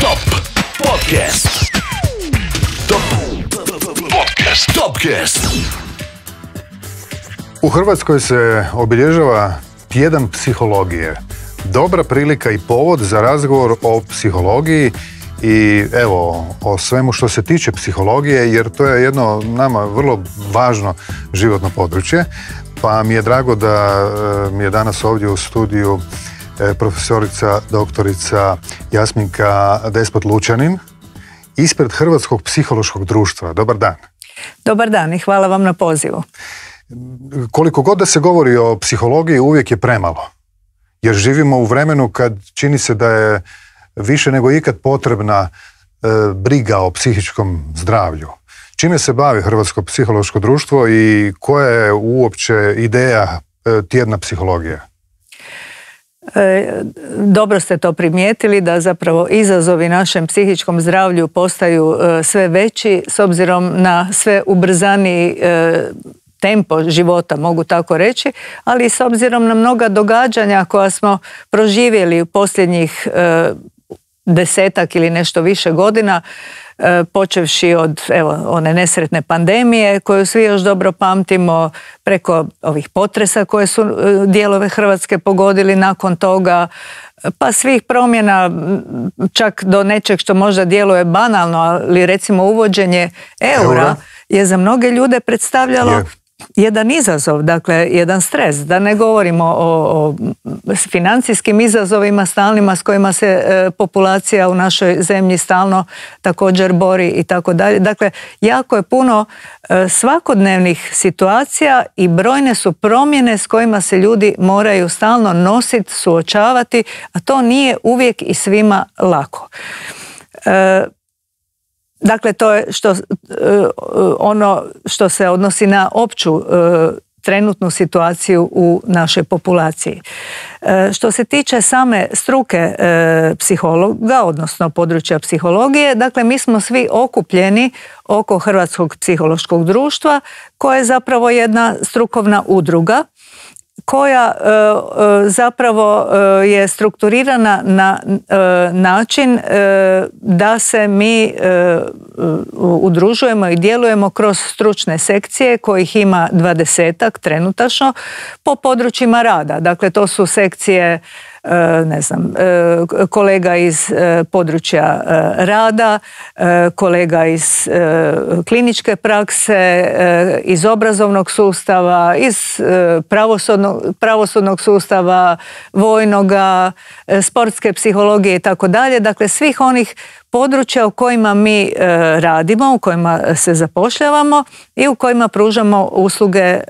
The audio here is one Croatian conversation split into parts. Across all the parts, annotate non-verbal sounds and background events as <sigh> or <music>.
Top Podcast. Top Podcast. U Hrvatskoj se obilježava tjedan psihologije. Dobra prilika i povod za razgovor o psihologiji i evo o svemu što se tiče psihologije jer to je jedno nama vrlo važno životno područje. Pa mi je drago da eh, mi je danas ovdje u studiju E, profesorica doktorica Jasminka Despot Lučanin ispred Hrvatskog psihološkog društva. Dobar dan. Dobar dan i hvala vam na pozivu. Koliko god da se govori o psihologiji uvijek je premalo. Jer živimo u vremenu kad čini se da je više nego ikad potrebna e, briga o psihičkom zdravlju. Čime se bavi Hrvatsko psihološko društvo i koja je uopće ideja e, tjedna psihologija? E, dobro ste to primijetili da zapravo izazovi našem psihičkom zdravlju postaju e, sve veći s obzirom na sve ubrzani e, tempo života, mogu tako reći, ali s obzirom na mnoga događanja koja smo proživjeli u posljednjih desetak ili nešto više godina, e, počevši od evo, one nesretne pandemije koju svi još dobro pamtimo, preko ovih potresa koje su e, dijelove Hrvatske pogodili nakon toga, pa svih promjena čak do nečeg što možda djeluje banalno, ali recimo uvođenje eura, je za mnoge ljude predstavljalo jedan izazov, dakle jedan stres, da ne govorimo o, financijskim izazovima stalnima s kojima se e, populacija u našoj zemlji stalno također bori i tako dalje. Dakle, jako je puno e, svakodnevnih situacija i brojne su promjene s kojima se ljudi moraju stalno nositi, suočavati, a to nije uvijek i svima lako. E, Dakle, to je što, e, ono što se odnosi na opću e, trenutnu situaciju u našoj populaciji. E, što se tiče same struke psihologa, odnosno područja psihologije, dakle mi smo svi okupljeni oko Hrvatskog psihološkog društva koje je zapravo jedna strukovna udruga koja e, e, zapravo e, je strukturirana na način da se mi udružujemo i djelujemo kroz stručne sekcije kojih ima dvadesetak trenutačno po područjima rada. Dakle, to su sekcije E, ne znam, e, kolega iz e, područja rada, kolega iz kliničke prakse, iz obrazovnog sustava, iz pravosudnog, pravosudnog sustava, vojnoga, sportske psihologije i tako dalje. Dakle, svih onih područja u kojima mi radimo, u kojima se zapošljavamo i u kojima pružamo usluge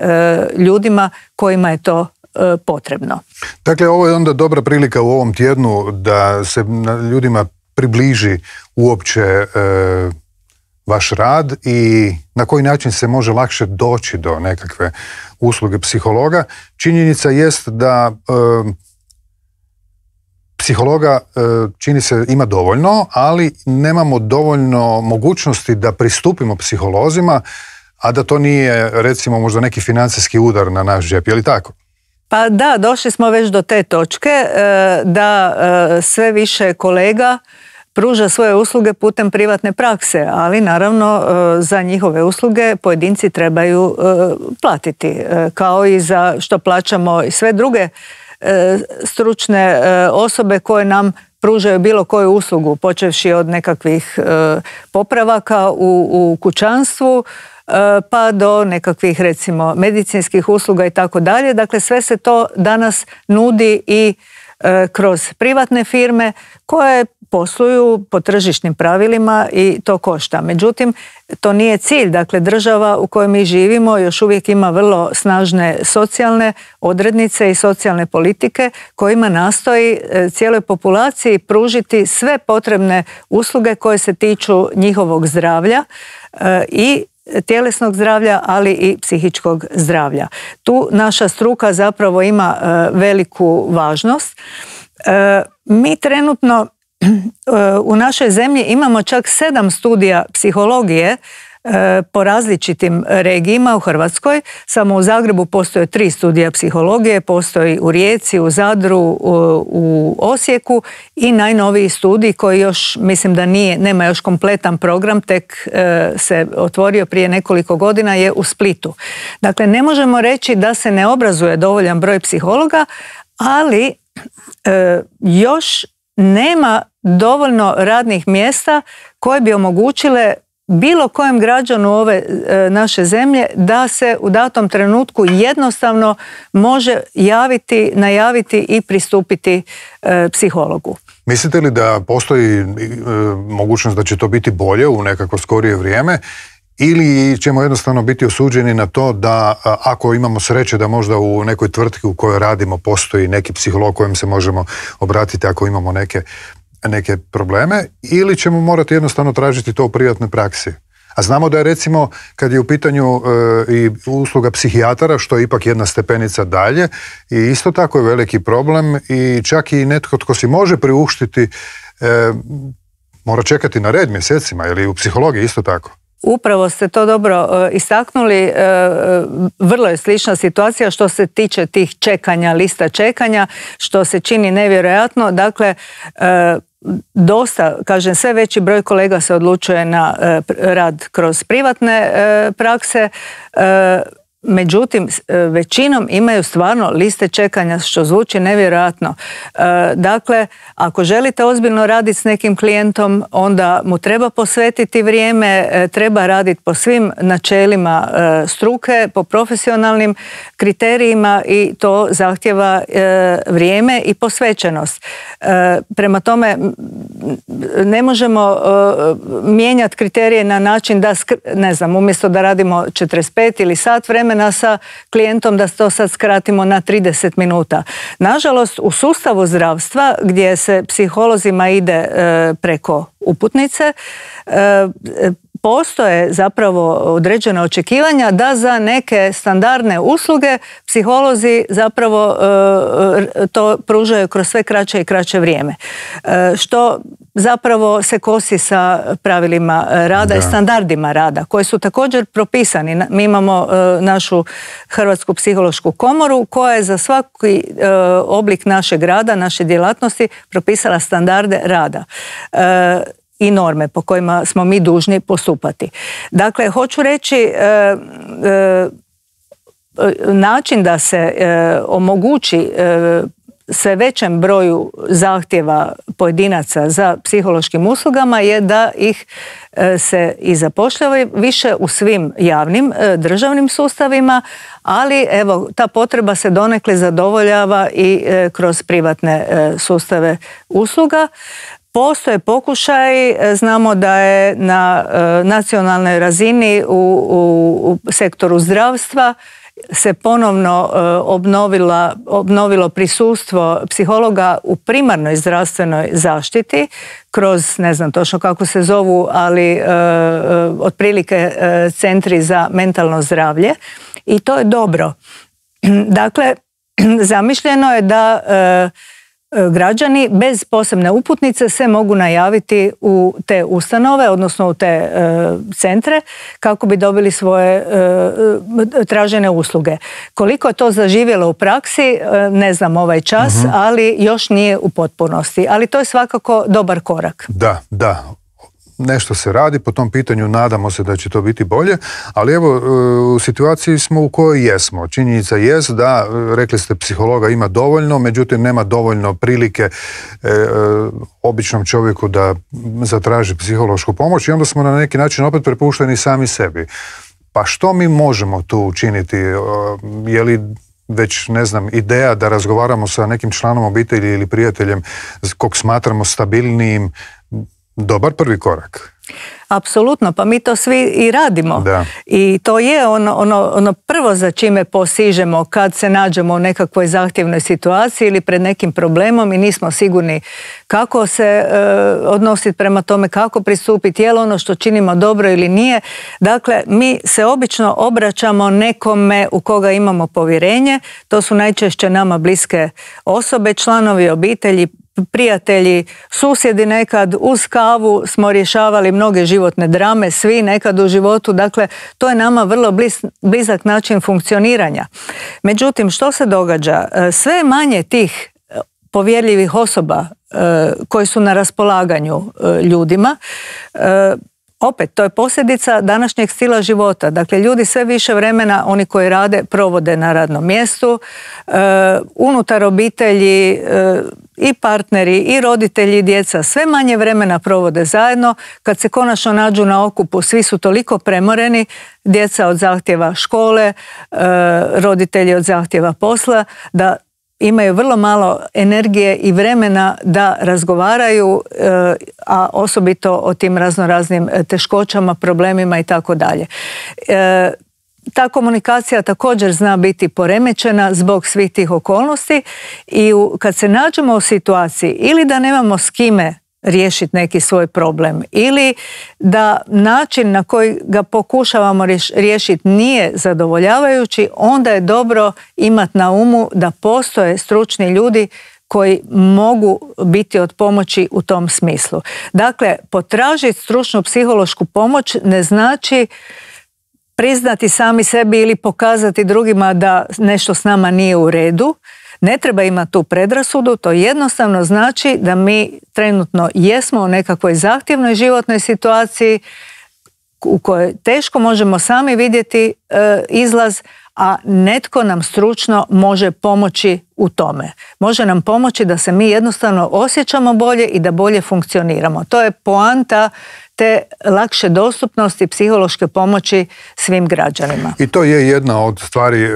ljudima kojima je to E, potrebno. Dakle, ovo je onda dobra prilika u ovom tjednu da se ljudima približi uopće e, vaš rad i na koji način se može lakše doći do nekakve usluge psihologa. Činjenica jest da e, psihologa čini se ima dovoljno, ali nemamo dovoljno mogućnosti da pristupimo psiholozima, a da to nije recimo možda neki financijski udar na naš džep, je li tako? Pa da, došli smo već do te točke e, da e, sve više kolega pruža svoje usluge putem privatne prakse, ali naravno e, za njihove usluge pojedinci trebaju platiti, kao i za što plaćamo i sve druge stručne osobe koje nam pružaju bilo koju uslugu, počevši od nekakvih popravaka u, u kućanstvu, E, pa do nekakvih recimo medicinskih usluga i tako dalje. Dakle, sve se to danas nudi i e, kroz privatne firme koje posluju po tržišnim pravilima i to košta. Međutim, to nije cilj. Dakle, država u kojoj mi živimo još uvijek ima vrlo snažne socijalne odrednice i socijalne politike kojima nastoji e, cijeloj populaciji pružiti sve potrebne usluge koje se tiču njihovog zdravlja i tjelesnog zdravlja, ali i psihičkog zdravlja. Tu naša struka zapravo ima e, veliku važnost. E, mi trenutno <clears throat> e, u našoj zemlji imamo čak sedam studija psihologije E, po različitim regijima u Hrvatskoj. Samo u Zagrebu postoje tri studija psihologije, postoji u Rijeci, u Zadru, u Osijeku i najnoviji studij koji još, mislim da nije, nema još kompletan program, tek e, se otvorio prije nekoliko godina, je u Splitu. Dakle, ne možemo reći da se ne obrazuje dovoljan broj psihologa, ali e, još nema dovoljno radnih mjesta koje bi omogućile bilo kojem građanu ove e, naše zemlje da se u datom trenutku jednostavno može javiti, najaviti i pristupiti e, psihologu. Mislite li da postoji e, mogućnost da će to biti bolje u nekako skorije vrijeme ili ćemo jednostavno biti osuđeni na to da ako imamo sreće da možda u nekoj tvrtki u kojoj radimo postoji neki psiholog kojem se možemo obratiti ako imamo neke neke probleme ili ćemo morati jednostavno tražiti to u privatnoj praksi. A znamo da je recimo kad je u pitanju e, i usluga psihijatara, što je ipak jedna stepenica dalje, i isto tako je veliki problem i čak i netko tko si može priuštiti e, mora čekati na red mjesecima ili u psihologiji isto tako. Upravo ste to dobro e, istaknuli. E, e, vrlo je slična situacija što se tiče tih čekanja, lista čekanja, što se čini nevjerojatno. Dakle, dosta, kažem, sve veći broj kolega se odlučuje na rad kroz privatne prakse Međutim, e, većinom imaju stvarno liste čekanja, što zvuči nevjerojatno. E, dakle, ako želite ozbiljno raditi s nekim klijentom, onda mu treba posvetiti vrijeme, e, treba raditi po svim načelima struke, po profesionalnim kriterijima i to zahtjeva vrijeme i posvećenost. Prema tome, ne možemo e, mijenjati kriterije na način da, ne znam, umjesto da radimo 45 ili sat vremena sa klijentom da to sad skratimo na 30 minuta. Nažalost, u sustavu zdravstva gdje se psiholozima ide e, preko uputnice, e, postoje zapravo određena očekivanja da za neke standardne usluge psiholozi zapravo e, e, to pružaju kroz sve kraće i kraće vrijeme. E, što zapravo se kosi sa pravilima rada i standardima rada koji su također propisani. Mi imamo našu Hrvatsku psihološku komoru koja je za svaki oblik našeg rada, naše djelatnosti propisala standarde rada i norme po kojima smo mi dužni postupati. Dakle, hoću reći e, e, način da se e, omogući sve većem broju zahtjeva pojedinaca za psihološkim uslugama je da ih se i zapošljava više u svim javnim državnim sustavima, ali evo ta potreba se donekle zadovoljava i kroz privatne sustave usluga. Postoje pokušaj, e, znamo da je na e, nacionalnoj razini u, sektoru zdravstva se ponovno e, obnovilo prisustvo psihologa u primarnoj zdravstvenoj zaštiti kroz, ne znam točno kako se zovu, ali otprilike centri za mentalno zdravlje i to je dobro. <clears throat> Dakle, <clears throat> zamišljeno je da E, građani bez posebne uputnice se mogu najaviti u te ustanove, odnosno u te e, centre, kako bi dobili svoje e, tražene usluge. Koliko je to zaživjelo u praksi, ne znam ovaj čas, mhm. ali još nije u potpunosti. Ali to je svakako dobar korak. Da, da nešto se radi po tom pitanju, nadamo se da će to biti bolje, ali evo e, u situaciji smo u kojoj jesmo. Činjenica jest da, e, rekli ste, psihologa ima dovoljno, međutim nema dovoljno prilike e, običnom čovjeku da zatraži psihološku pomoć i onda smo na neki način opet prepušteni sami sebi. Pa što mi možemo tu učiniti? Je li već ne znam ideja da razgovaramo sa nekim članom obitelji ili prijateljem kog smatramo stabilnijim dobar prvi korak. Apsolutno, pa mi to svi i radimo. I to je ono, ono, ono prvo za čime posižemo kad se nađemo u nekakvoj zahtjevnoj situaciji ili pred nekim problemom i nismo sigurni kako se e, odnositi prema tome, kako pristupiti, je ono što činimo dobro ili nije. Dakle, mi se obično obraćamo nekome u koga imamo povjerenje. To su najčešće nama bliske osobe, članovi obitelji, prijatelji, susjedi nekad uz kavu smo rješavali mnoge životne drame, svi nekad u životu, dakle to je nama vrlo blizak način funkcioniranja. Međutim, što se događa? E, sve manje tih e, povjerljivih osoba e, koji su na raspolaganju ljudima, opet, to je posljedica današnjeg stila života. Dakle, ljudi sve više vremena, oni koji rade, provode na radnom mjestu. unutar obitelji i partneri i roditelji i djeca sve manje vremena provode zajedno. Kad se konačno nađu na okupu, svi su toliko premoreni, djeca od zahtjeva škole, e, roditelji od zahtjeva posla, da imaju vrlo malo energije i vremena da razgovaraju, e, a osobito o tim raznoraznim e, teškoćama, problemima i tako dalje ta komunikacija također zna biti poremećena zbog svih tih okolnosti i kad se nađemo u situaciji ili da nemamo s kime riješiti neki svoj problem ili da način na koji ga pokušavamo riješiti nije zadovoljavajući, onda je dobro imati na umu da postoje stručni ljudi koji mogu biti od pomoći u tom smislu. Dakle, potražiti stručnu psihološku pomoć ne znači priznati sami sebi ili pokazati drugima da nešto s nama nije u redu, ne treba imati tu predrasudu, to jednostavno znači da mi trenutno jesmo u nekakvoj zahtjevnoj životnoj situaciji u kojoj teško možemo sami vidjeti e, izlaz, a netko nam stručno može pomoći u tome. Može nam pomoći da se mi jednostavno osjećamo bolje i da bolje funkcioniramo. To je poanta te lakše dostupnosti psihološke pomoći svim građanima. I to je jedna od stvari e,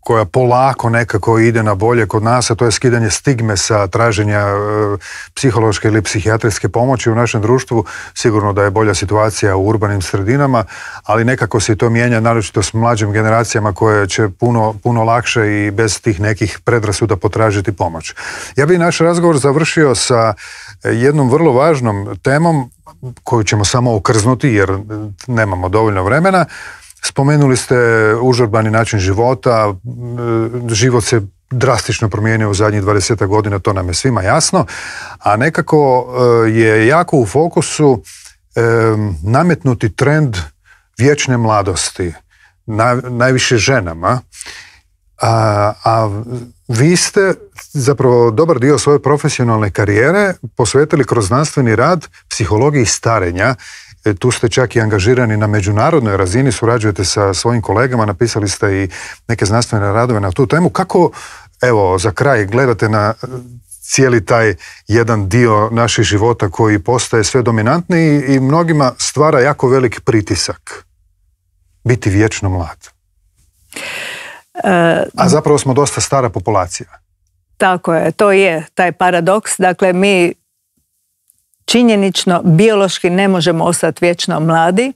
koja polako nekako ide na bolje kod nas, a to je skidanje stigme sa traženja e, psihološke ili psihijatrijske pomoći u našem društvu. Sigurno da je bolja situacija u urbanim sredinama, ali nekako se to mijenja, naročito s mlađim generacijama koje će puno, puno lakše i bez tih nekih predrasuda potražiti pomoć. Ja bi naš razgovor završio sa e, jednom vrlo važnom temom koju ćemo samo okrznuti jer nemamo dovoljno vremena. Spomenuli ste užurbani način života, život se drastično promijenio u zadnjih 20 godina, to nam je svima jasno, a nekako e, je jako u fokusu e, nametnuti trend vječne mladosti, najviše ženama, a, a vi ste zapravo dobar dio svoje profesionalne karijere posvetili kroz znanstveni rad psihologiji starenja. E, tu ste čak i angažirani na međunarodnoj razini, surađujete sa svojim kolegama, napisali ste i neke znanstvene radove na tu temu. Kako, evo, za kraj gledate na e, cijeli taj jedan dio naših života koji postaje sve dominantniji i mnogima stvara jako velik pritisak. Biti vječno mlad. A e, zapravo smo dosta stara populacija. Tako je, to je taj paradoks. Dakle, mi činjenično, biološki ne možemo ostati vječno mladi.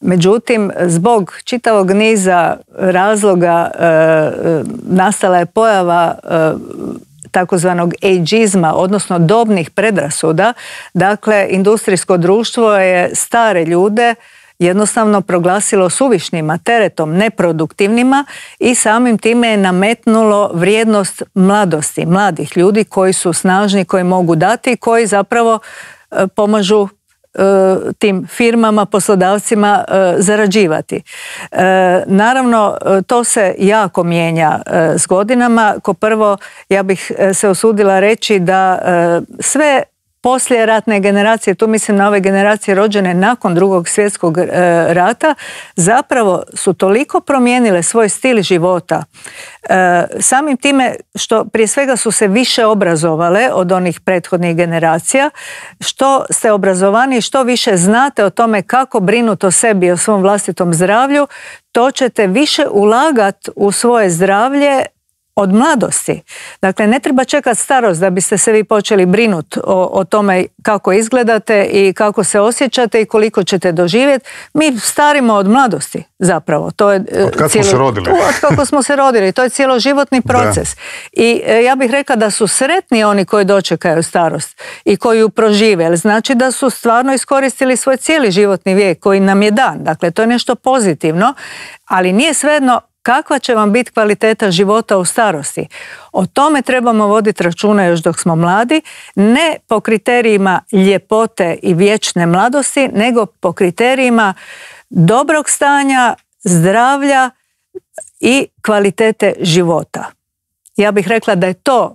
Međutim, zbog čitavog niza razloga e, e, nastala je pojava e, takozvanog ageizma, odnosno dobnih predrasuda. Dakle, industrijsko društvo je stare ljude jednostavno proglasilo suvišnjima, teretom, neproduktivnima i samim time je nametnulo vrijednost mladosti, mladih ljudi koji su snažni, koji mogu dati i koji zapravo e, pomažu e, tim firmama, poslodavcima e, zarađivati. Naravno, to se jako mijenja s godinama. Ko prvo, ja bih se osudila reći da sve poslije ratne generacije, tu mislim na ove generacije rođene nakon drugog svjetskog e, rata, zapravo su toliko promijenile svoj stil života. E, samim time što prije svega su se više obrazovale od onih prethodnih generacija, što ste obrazovani, što više znate o tome kako brinuti o sebi i o svom vlastitom zdravlju, to ćete više ulagati u svoje zdravlje od mladosti. Dakle, ne treba čekati starost da biste se vi počeli brinuti o, o, tome kako izgledate i kako se osjećate i koliko ćete doživjeti. Mi starimo od mladosti zapravo. To je, e, od kako smo se rodili. Od kako smo se rodili. To je životni proces. I e, ja bih rekla da su sretni oni koji dočekaju starost i koji ju prožive. Znači da su stvarno iskoristili svoj cijeli životni vijek koji nam je dan. Dakle, to je nešto pozitivno, ali nije svejedno kakva će vam biti kvaliteta života u starosti. O tome trebamo voditi računa još dok smo mladi, ne po kriterijima ljepote i vječne mladosti, nego po kriterijima dobrog stanja, zdravlja i kvalitete života. Ja bih rekla da je to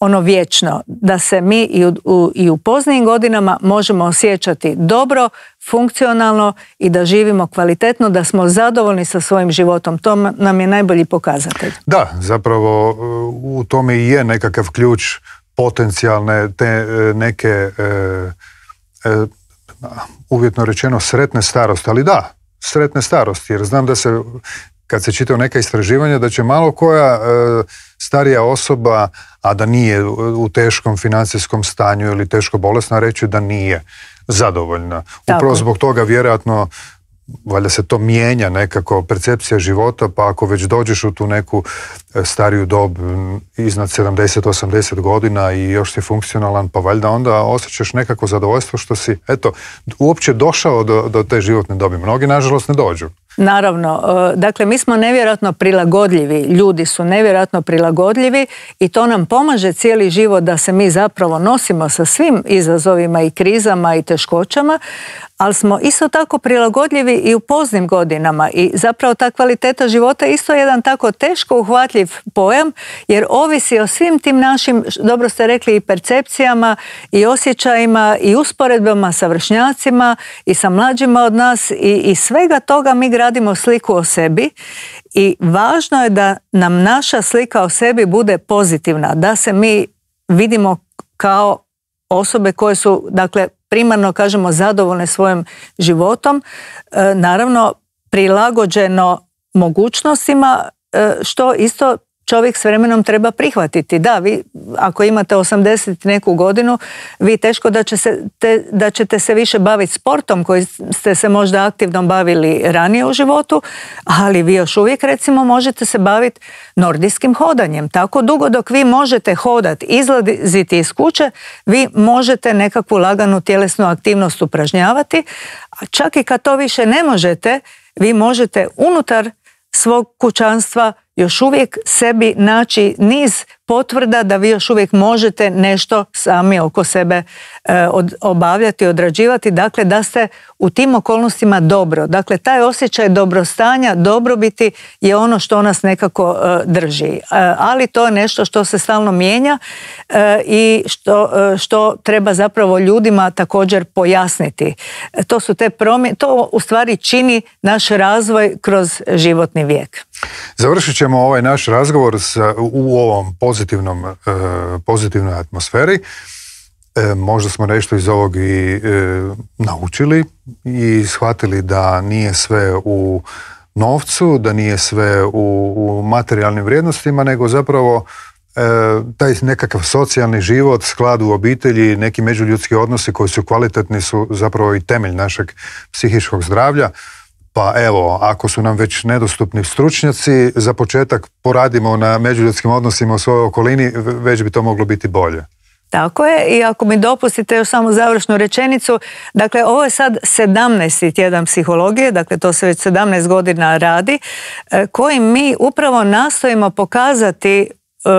ono vječno, da se mi i u, i u poznijim godinama možemo osjećati dobro, funkcionalno i da živimo kvalitetno, da smo zadovoljni sa svojim životom. To nam je najbolji pokazatelj. Da, zapravo e, u tome i je nekakav ključ potencijalne te e, neke e, uvjetno rečeno sretne starosti, ali da, sretne starosti, jer znam da se kad se čitao neka istraživanja da će malo koja e, starija osoba, a da nije u teškom financijskom stanju ili teško bolesna, reći da nije zadovoljna. Tako. Upravo zbog toga vjerojatno valjda se to mijenja nekako percepcija života, pa ako već dođeš u tu neku e, stariju dob iznad 70-80 godina i još si funkcionalan, pa valjda onda osjećaš nekako zadovoljstvo što si, eto, uopće došao do, do te životne dobi. Mnogi, nažalost, ne dođu. Naravno, e, dakle mi smo nevjerojatno prilagodljivi, ljudi su nevjerojatno prilagodljivi i to nam pomaže cijeli život da se mi zapravo nosimo sa svim izazovima i krizama i teškoćama, ali smo isto tako prilagodljivi i u poznim godinama i zapravo ta kvaliteta života je isto jedan tako teško uhvatljiv pojam jer ovisi o svim tim našim, dobro ste rekli, i percepcijama i osjećajima i usporedbama sa vršnjacima i sa mlađima od nas i, i svega toga mi gradimo sliku o sebi i važno je da nam naša slika o sebi bude pozitivna, da se mi vidimo kao osobe koje su, dakle, primarno kažemo zadovoljne svojim životom, e, naravno prilagođeno mogućnostima e, što isto čovjek s vremenom treba prihvatiti. Da, vi ako imate 80 neku godinu, vi teško da, će se, da ćete se više baviti sportom koji ste se možda aktivno bavili ranije u životu, ali vi još uvijek recimo možete se baviti nordijskim hodanjem. Tako dugo dok vi možete hodati, izlaziti iz kuće, vi možete nekakvu laganu tjelesnu aktivnost upražnjavati, a čak i kad to više ne možete, vi možete unutar svog kućanstva još uvijek sebi naći niz potvrda da vi još uvijek možete nešto sami oko sebe e, obavljati, odrađivati, dakle da ste u tim okolnostima dobro. Dakle, taj osjećaj dobrostanja, dobrobiti je ono što nas nekako e, drži. E, ali to je nešto što se stalno mijenja i što, što treba zapravo ljudima također pojasniti. To su te promjene, to u stvari čini naš razvoj kroz životni vijek. Završit ćemo ovaj naš razgovor sa, u ovom pozitivnom, e, pozitivnoj atmosferi. E, možda smo nešto iz ovog i e, naučili i shvatili da nije sve u novcu, da nije sve u, u materijalnim vrijednostima, nego zapravo e, taj nekakav socijalni život, sklad u obitelji, neki međuljudski odnosi koji su kvalitetni su zapravo i temelj našeg psihičkog zdravlja. Pa evo, ako su nam već nedostupni stručnjaci, za početak poradimo na međuljudskim odnosima u svojoj okolini, već bi to moglo biti bolje. Tako je, i ako mi dopustite još samo završnu rečenicu, dakle ovo je sad 17. tjedan psihologije, dakle to se već 17 godina radi, e, kojim mi upravo nastojimo pokazati e, e,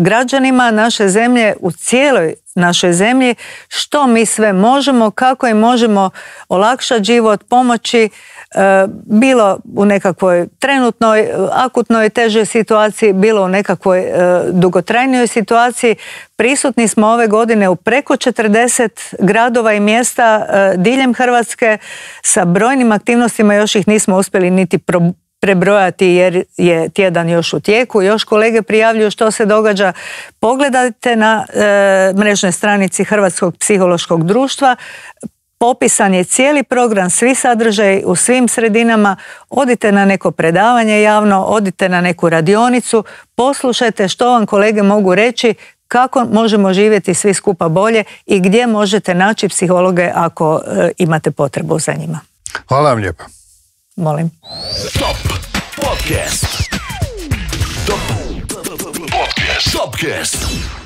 građanima naše zemlje u cijeloj našoj zemlji, što mi sve možemo, kako im možemo olakšati život, pomoći, e, bilo u nekakvoj trenutnoj, akutnoj, težoj situaciji, bilo u nekakvoj e, dugotrajnijoj situaciji. Prisutni smo ove godine u preko 40 gradova i mjesta e, diljem Hrvatske sa brojnim aktivnostima, još ih nismo uspjeli niti prebrojati jer je tjedan još u tijeku. Još kolege prijavljuju što se događa. Pogledajte na e, mrežnoj stranici Hrvatskog psihološkog društva. Popisan je cijeli program, svi sadržaj u svim sredinama. Odite na neko predavanje javno, odite na neku radionicu, poslušajte što vam kolege mogu reći, kako možemo živjeti svi skupa bolje i gdje možete naći psihologe ako e, imate potrebu za njima. Hvala vam lijepa. Molim. Podcast. Podcast.